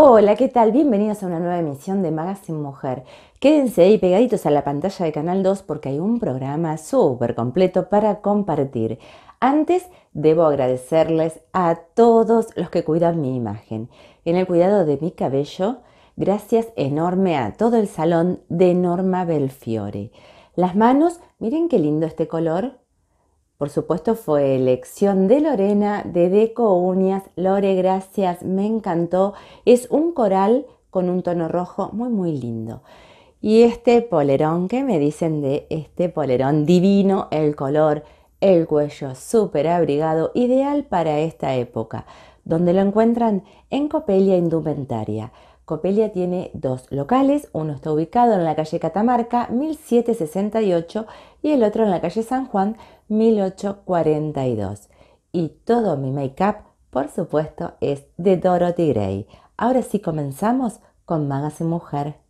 Hola, ¿qué tal? Bienvenidos a una nueva emisión de Magazine Mujer. Quédense ahí pegaditos a la pantalla de Canal 2 porque hay un programa súper completo para compartir. Antes, debo agradecerles a todos los que cuidan mi imagen. En el cuidado de mi cabello, gracias enorme a todo el salón de Norma Belfiore. Las manos, miren qué lindo este color, por supuesto fue elección de Lorena de Deco Uñas. Lore, gracias, me encantó. Es un coral con un tono rojo muy muy lindo. Y este polerón, que me dicen de este polerón divino, el color, el cuello súper abrigado, ideal para esta época donde lo encuentran en Copelia Indumentaria. Copelia tiene dos locales, uno está ubicado en la calle Catamarca 1768 y el otro en la calle San Juan 1842. Y todo mi make-up, por supuesto, es de Dorothy Gray. Ahora sí comenzamos con y Mujer.